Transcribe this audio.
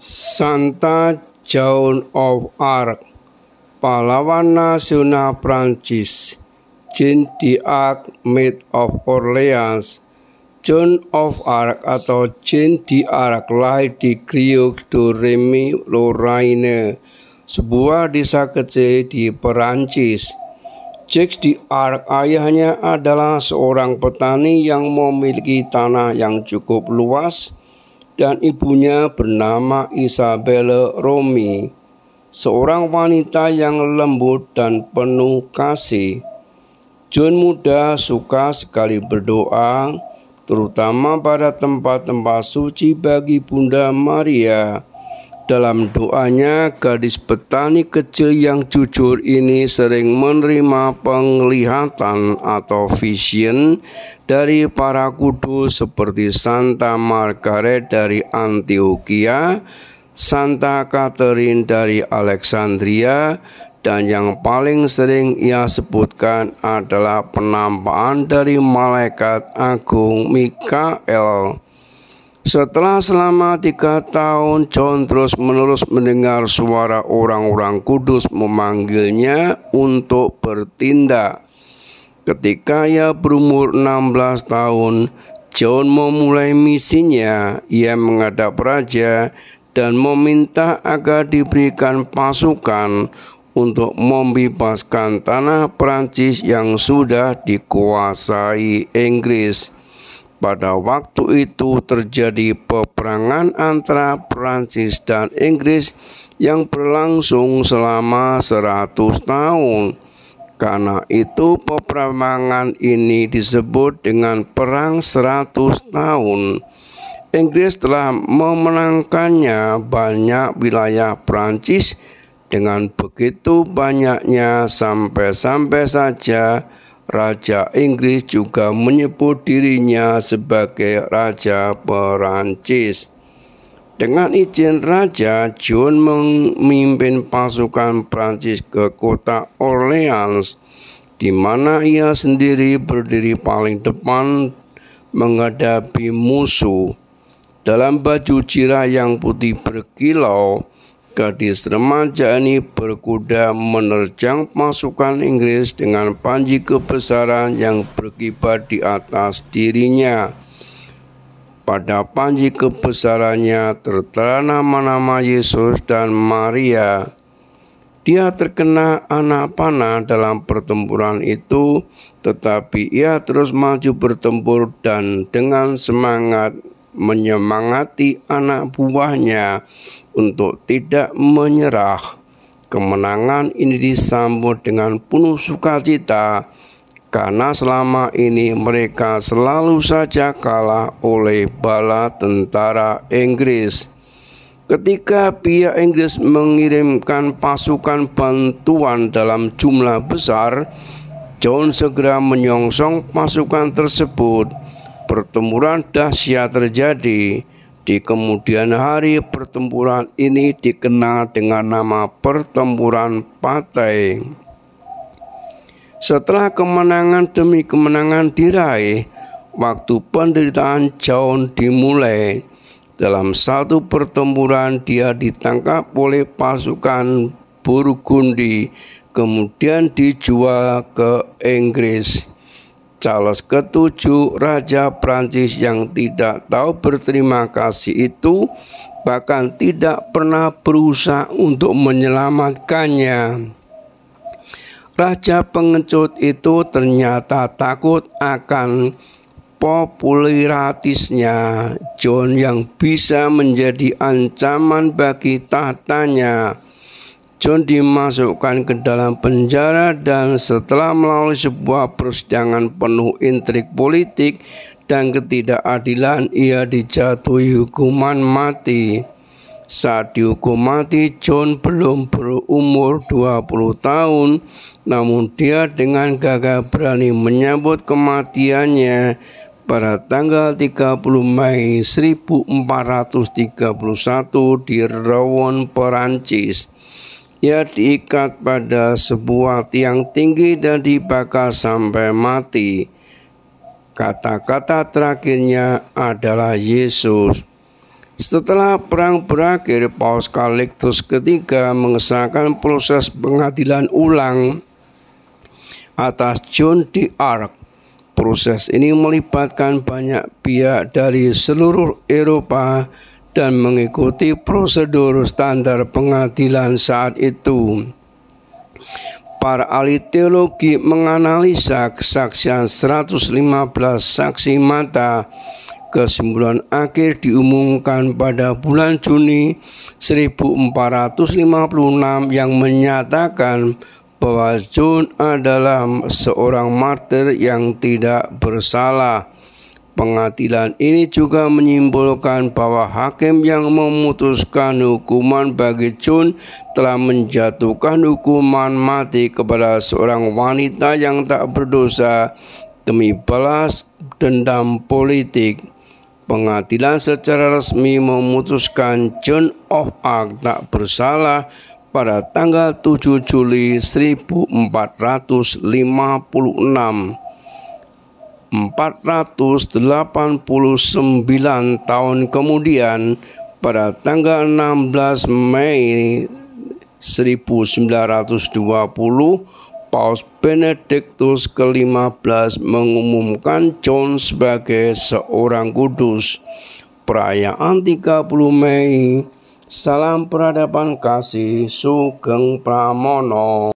Santa Joan of Arc, pahlawan nasional Prancis, Jean d'Arc, Maid of Orleans, Joan of Arc atau Jean d'Arc lahir di Crieux de Remy Lorraine, sebuah desa kecil di Perancis. Jacques d'Arc ayahnya adalah seorang petani yang memiliki tanah yang cukup luas dan ibunya bernama Isabella Romi, seorang wanita yang lembut dan penuh kasih. John muda suka sekali berdoa, terutama pada tempat-tempat suci bagi Bunda Maria dalam doanya, gadis petani kecil yang jujur ini sering menerima penglihatan atau vision dari para kudus seperti Santa Margaret dari Antioquia, Santa Catherine dari Alexandria, dan yang paling sering ia sebutkan adalah penampakan dari malaikat agung Mikael setelah selama tiga tahun John terus menerus mendengar suara orang-orang kudus memanggilnya untuk bertindak. Ketika ia berumur 16 tahun, John memulai misinya. Ia menghadap raja dan meminta agar diberikan pasukan untuk membebaskan tanah Prancis yang sudah dikuasai Inggris. Pada waktu itu terjadi peperangan antara Prancis dan Inggris yang berlangsung selama 100 tahun. Karena itu peperangan ini disebut dengan Perang 100 Tahun. Inggris telah memenangkannya banyak wilayah Prancis dengan begitu banyaknya sampai-sampai saja Raja Inggris juga menyebut dirinya sebagai Raja Perancis. Dengan izin Raja, John memimpin pasukan Prancis ke kota Orleans, di mana ia sendiri berdiri paling depan menghadapi musuh. Dalam baju jirah yang putih berkilau, Gadis remaja ini berkuda menerjang pasukan Inggris dengan panji kebesaran yang berkibar di atas dirinya. Pada panji kebesarannya tertera nama-nama Yesus dan Maria. Dia terkena anak panah dalam pertempuran itu, tetapi ia terus maju bertempur dan dengan semangat menyemangati anak buahnya untuk tidak menyerah. Kemenangan ini disambut dengan penuh sukacita karena selama ini mereka selalu saja kalah oleh bala tentara Inggris. Ketika pihak Inggris mengirimkan pasukan bantuan dalam jumlah besar, John segera menyongsong pasukan tersebut pertempuran dahsyat terjadi di kemudian hari pertempuran ini dikenal dengan nama pertempuran Patai. Setelah kemenangan demi kemenangan diraih, waktu penderitaan Jaun dimulai. Dalam satu pertempuran dia ditangkap oleh pasukan Burgundi, kemudian dijual ke Inggris. Charles ketujuh Raja Prancis yang tidak tahu berterima kasih itu bahkan tidak pernah berusaha untuk menyelamatkannya. Raja pengecut itu ternyata takut akan popularitasnya John yang bisa menjadi ancaman bagi tahtanya. John dimasukkan ke dalam penjara dan setelah melalui sebuah persidangan penuh intrik politik dan ketidakadilan ia dijatuhi hukuman mati. Saat dihukum mati, John belum berumur 20 tahun, namun dia dengan gagah berani menyambut kematiannya pada tanggal 30 Mei 1431 di Rouen, Perancis ia diikat pada sebuah tiang tinggi dan dibakar sampai mati. Kata-kata terakhirnya adalah Yesus. Setelah perang berakhir, Paus Kalektus ketiga mengesahkan proses pengadilan ulang atas John di Ark. Proses ini melibatkan banyak pihak dari seluruh Eropa dan mengikuti prosedur standar pengadilan saat itu. Para ahli teologi menganalisa kesaksian 115 saksi mata kesimpulan akhir diumumkan pada bulan Juni 1456 yang menyatakan bahwa John adalah seorang martir yang tidak bersalah pengadilan ini juga menyimpulkan bahwa hakim yang memutuskan hukuman bagi John telah menjatuhkan hukuman mati kepada seorang wanita yang tak berdosa demi balas dendam politik. Pengadilan secara resmi memutuskan John of Arc tak bersalah pada tanggal 7 Juli 1456 489 tahun kemudian pada tanggal 16 Mei 1920 Paus Benediktus ke-15 mengumumkan John sebagai seorang kudus. Perayaan 30 Mei Salam peradaban kasih Sugeng Pramono